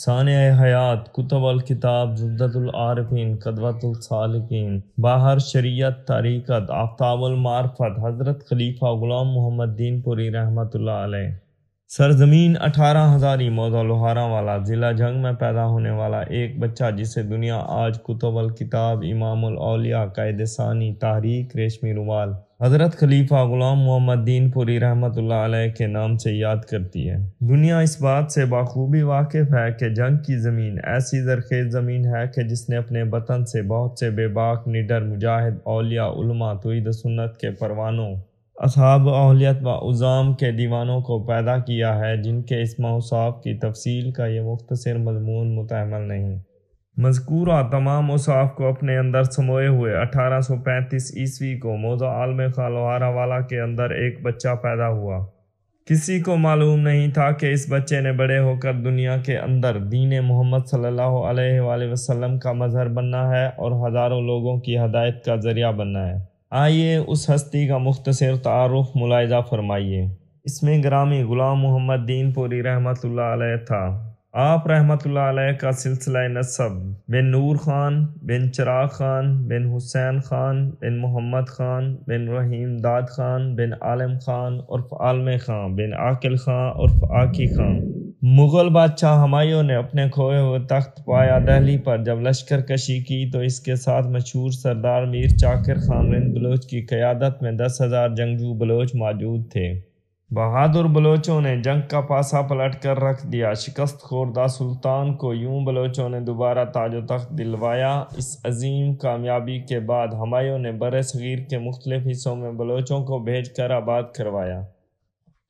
सान हयात कुतबल किताब जुबदतुलआरफिन कदवतुलसालकिन बाहर शरीयत तारीकत आफ्ताबुलमार्फत हज़रत खलीफा ग़ुलाम मोहम्मद दीनपुरी रहमत सरजमीन अठारह हज़ारी मौजा लोहारा वाला ज़िला जंग में पैदा होने वाला एक बच्चा जिसे दुनिया आज कुतबल किताब इमामुल औलिया कायद सानी तहरीक रेशमी रुमाल हज़रत खलीफा ग़ुलाम मोहम्मद दीन पुरी रहमत के नाम से याद करती है दुनिया इस बात से बाखूबी वाकिफ़ है कि जंग की ज़मीन ऐसी जरखेज़ ज़मीन है कि जिसने अपने वतन से बहुत से बेबाक निडर मुजाहिद अलिया उलमा सुन्नत के परवानों असहाब अहलियत व उज़ाम के दीवानों को पैदा किया है जिनके इस मौसाफ की तफसील का ये मुख्तर मजमून मुतमल नहीं मजकूरा तमाम उसाफ को अपने अंदर समोए हुए 1835 ईस्वी को मोजा आलम खालोहारा वाला के अंदर एक बच्चा पैदा हुआ किसी को मालूम नहीं था कि इस बच्चे ने बड़े होकर दुनिया के अंदर दीन मोहम्मद सल्लल्लाहु अलैहि वसल्लम का मज़हर बनना है और हज़ारों लोगों की हदायत का ज़रिया बनना है आइए उस हस्ती का मुख्तर तारफ़ मुलायजा फरमाइए इसमें ग्रामी ग़ुलाम मोहम्मद दीनपुरी रहमत था आप रहमत का सिलसिला नसब बिन नूर ख़ान बिन चराग ख़ान बिन हुसैन ख़ान बिन मोहम्मद ख़ान बिन रहीम दाद ख़ान बिन आलम ख़ान उर्फ आलम ख़ान बिन आकिल ख़ान उर्फ आकी ख़ान मुग़ल बादशाह हमायों ने अपने खोए हुए तख्त पाया दहली पर जब लश्कर कशी की तो इसके साथ मशहूर सरदार मीर चाकिर खान रिंद बलोच की क़्यादत में दस हज़ार जंगजू बलोच मौजूद थे बहादुर बलोचों ने जंग का पासा पलट कर रख दिया शिकस्त खोरदा सुल्तान को यूं बलोचों ने दोबारा ताजो तख्त दिलवाया इस अजीम कामयाबी के बाद हमायों ने बर सगीर के मुख्तलिफ हिस्सों में बलोचों को भेज कर आबाद करवाया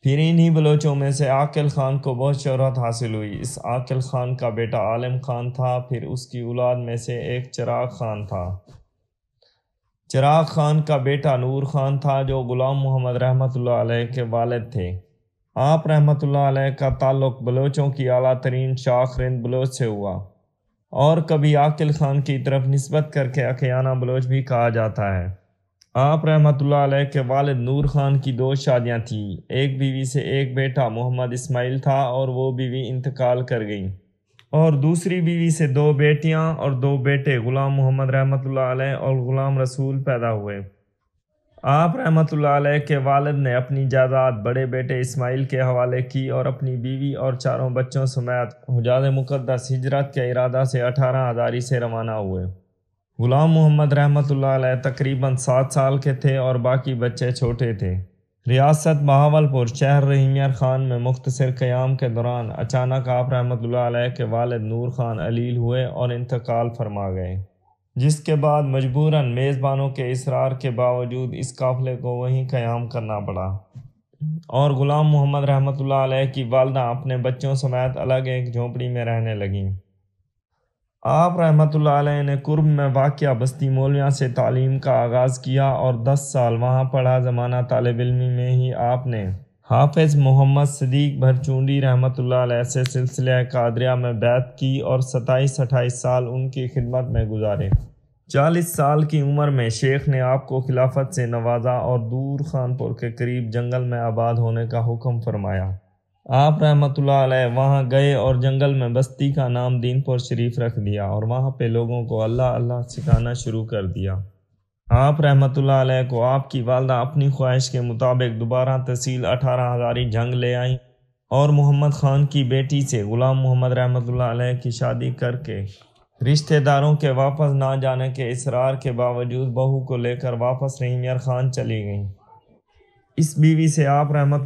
फिर इन्हीं बलोचों में से आकिल खान को बहुत शहरत हासिल हुई इस आकिल खान का बेटा आलम खान था फिर उसकी औलाद में से एक चराग खान था चिराग खान का बेटा नूर खान था जो गुलाम मोहम्मद रहमत के वालद थे आप रहमत का ताल्लुक बलोचों की अला तरीन शाख रिंद बलोच से हुआ और कभी आकिल खान की तरफ नस्बत करके अखियाना बलोच भी कहा जाता है आप रहमत के वालद नूर खान की दो शादियां थीं एक बीवी से एक बेटा मोहम्मद इसमाइल था और वो बीवी इंतकाल कर गईं और दूसरी बीवी से दो बेटियां और दो बेटे गुलाम मोहम्मद रहमत और गुलाम रसूल पैदा हुए आप रहमत के वालद ने अपनी जायदाद बड़े बेटे इस्माइल के हवाले की और अपनी बीवी और चारों बच्चों समेत हजाद मुकदस हिजरत के इरादा से अठारह हज़ारी से रवाना हुए गुलाम मोहम्मद रहमत तकरीबन सात साल के थे और बाकी बच्चे छोटे थे रियासत बहावलपुर शहर रहीमियार ख़ान में मुख्तर क़्याम के दौरान अचानक आप रहमत के वालिद नूर ख़ान अलील हुए और इंतकाल फरमा गए जिसके बाद मजबूरन मेज़बानों के इसरार के बावजूद इस काफ़िले को वहीं क़्याम करना पड़ा और ग़ुलाम मोहम्मद रहमत की वालदा अपने बच्चों समेत अलग एक झोंपड़ी में रहने लगीं आप रहमत ने कुर्ब में वाक़ बस्ती मौलिया से तालीम का आगाज़ किया और दस साल वहाँ पढ़ा ज़माना तालब इलमी में ही आपने हाफिज़ मोहम्मद सदीक भरचूंडी रहमत से सिलसिले कादरिया में बैत की और सताईस अट्ठाईस साल उनकी खिदमत में गुजारे चालीस साल की उम्र में शेख ने आपको खिलाफत से नवाजा और दूर खानपुर के करीब जंगल में आबाद होने का हुक्म फरमाया आप रहमतुल्लाह वहाँ गए और जंगल में बस्ती का नाम दीनपुर शरीफ रख दिया और वहाँ पे लोगों को अल्लाह अल्लाह सिखाना शुरू कर दिया आप रहमत को आपकी वालदा अपनी ख्वाहिश के मुताबिक दोबारा तहसील अठारह हज़ारी जंग ले आई और मोहम्मद ख़ान की बेटी से ग़ुलाम मोहम्मद रहमत की शादी करके रिश्तेदारों के वापस ना जाने के इसरार के बावजूद बहू को लेकर वापस रहीमियर खान चली गईं इस बीवी से आप रहमत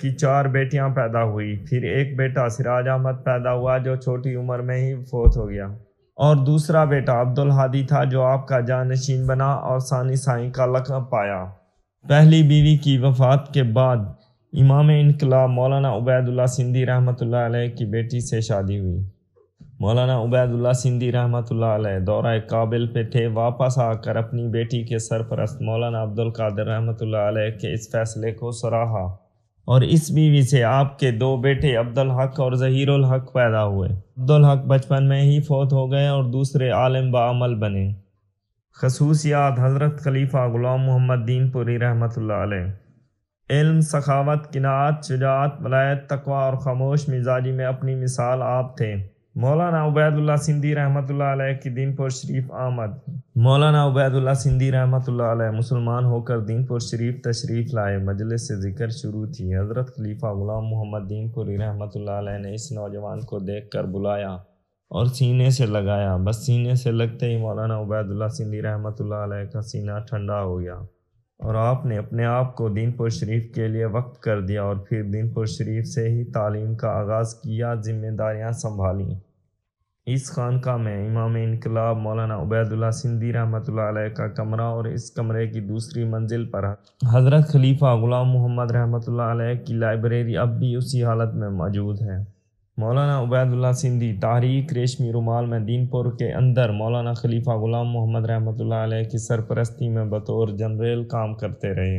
की चार बेटियां पैदा हुई फिर एक बेटा सिराज अहमद पैदा हुआ जो छोटी उम्र में ही फोत हो गया और दूसरा बेटा अब्दुल हादी था जो आपका जानशीन बना और सानी साई का लकब पाया पहली बीवी की वफात के बाद इमाम इनकलाब मौलाना उबैदुल्ला सिंधी रहमत की बेटी से शादी हुई मौलाना उबैदुल्ला सिंधी रहमतुल्लाह दौरा काबिल पे थे वापस आकर अपनी बेटी के सरपरस्त मौलाना अब्दुल कादिर रहमतुल्लाह के इस फैसले को सराहा और इस बीवी से आपके दो बेटे अब्दुल हक और जहीरुल हक पैदा हुए अब्दुल हक बचपन में ही फौत हो गए और दूसरे आलम बामल बने खसूसियात हज़रत खलीफा ग़ुलाम मोहम्मद दीनपुरी रहमत इल्म सखावत किनात शुजात वलायत तकवा और खामोश मिजाजी में अपनी मिसाल आप थे मौलाना उबैदुल्ला सिंधी रहमत की दिन पर शरीफ आमद मौलाना उबैदुल्ला सिंधी रहमत मुसलमान होकर दीनपुर शरीफ तशरीफ लाए मजलिस से जिक्र शुरू थी हज़रत खलीफा गुलाम मोहम्मद दीनपुरी रहमत ने इस नौजवान को देख कर बुलाया और सीने से लगाया बस सीने से लगते ही मौलाना उबैदुल्ला सिंधी रहमत का सीना ठंडा हो गया और आपने अपने आप को दीनपुर शरीफ के लिए वक्त कर दिया और फिर दीनपुर शरीफ से ही तालीम का आगाज़ किया जिम्मेदारियां संभाली इस खानका में इमाम इनकलाब मौलाना उबैदुल्ला सिंधी रहमत का कमरा और इस कमरे की दूसरी मंजिल पर हज़रत खलीफा ग़ुलाम मोहम्मद रहमत की लाइब्रेरी अब भी उसी हालत में मौजूद है मौलाना उबैदुल्ला सिंधी तारीख रेशमी रुमाल में दीनपुर के अंदर मौलाना खलीफा गुलाम मोहम्मद रहमत की सरपरस्ती में बतौर जनरल काम करते रहे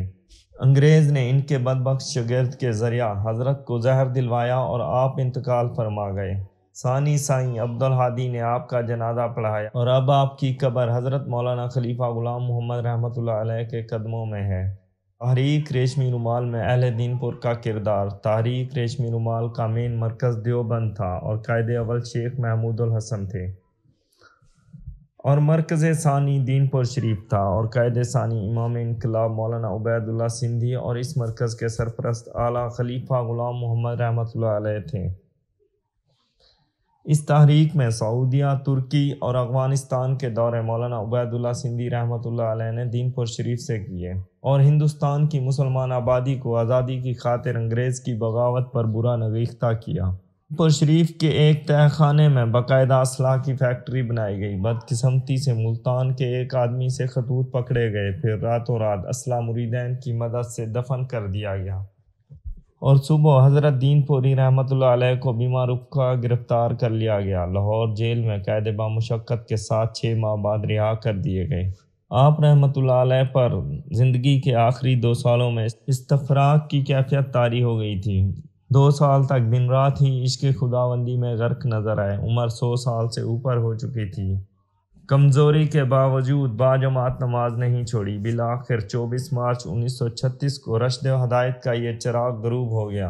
अंग्रेज़ ने इनके बदबख्श शगर्द के ज़रिया हज़रत को जहर दिलवाया और आप इंतकाल फरमा गए सानी साई अब्दुल हादी ने आपका जनाजा पढ़ाया और अब आपकी कबर हज़रत मौलाना खलीफा गुलाम मोहम्मद रहमत के कदमों में है तारीख रेशमी रुमाल में अहल दीनपुर का किरदार तारीख रेशमी रुमाल का मेन मरकज़ देवबंद था और कायद अवल शेख महमूद हसन थे और मरकज़ सानी दीनपुर शरीफ था और कायद सानी इमाम इनकलाब मौलाना उबैदुल्ला सिंधी और इस मरकज़ के सरपरस्त आला खलीफा ग़ुलाम मोहम्मद रहमत थे इस तहरीक में सऊदिया तुर्की और अफगानिस्तान के दौरे मौलाना उबैदुल्ला सिंधी रहमत ने दीनपुर शरीफ से किए और हिंदुस्तान की मुसलमान आबादी को आज़ादी की खातिर अंग्रेज़ की बगावत पर बुरा नवीखता किया दीनपुर शरीफ के एक तहखाने में बाकायदा असलाह की फैक्ट्री बनाई गई बदकिस्मती से मुल्तान के एक आदमी से खतूत पकड़े गए फिर रातों रात असलाह मुरीदैन की मदद से दफन कर दिया गया और सुबह हज़रत दीनपुरी रहमत को बीमार का गिरफ्तार कर लिया गया लाहौर जेल में कैद बामशक्क़त के साथ छः माह बाद रिहा कर दिए गए आप रहमत पर ज़िंदगी के आखिरी दो सालों में इस्तफराक की कैफियत तारी हो गई थी दो साल तक दिन रात ही इश्क खुदाबंदी में गर्क नज़र आए उम्र सौ साल से ऊपर हो चुकी थी कमज़ोरी के बावजूद बाजमात नमाज नहीं छोड़ी बिलाखिर 24 मार्च 1936 को रशद हदायत का ये चिराग गरूब हो गया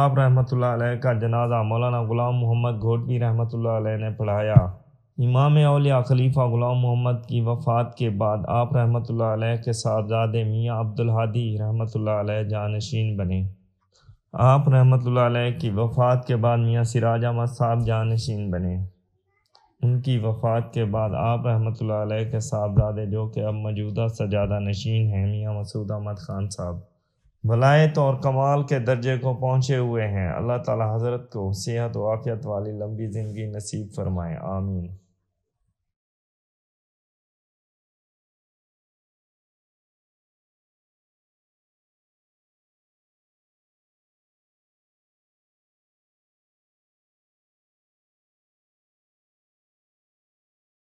आप रहमत का जनाजा मौलाना ग़ुलाम मोहम्मद घोटवी रहमत ने पढ़ाया इमाम अलिया खलीफा ग़ुलाम मोहम्मद की वफ़ात के बाद आप रहमत के साहबजादे मियाँ अब्दुलहादी रहमत जानशीन बने आप रहमत की वफ़ात के बाद मियाँ सिराज अहमद साहब जानशीन बने उनकी वफ़ात के बाद आप रहमत के साहबजादे जो कि अब मौजूदा सजादा नशीन हैं मियाँ मसूद अहमद ख़ान साहब भलायत और कमाल के दर्जे को पहुँचे हुए हैं अल्लाह ताला हज़रत को सेहत वाफ़ियत वाली लंबी ज़िंदगी नसीब फरमाएँ आमीन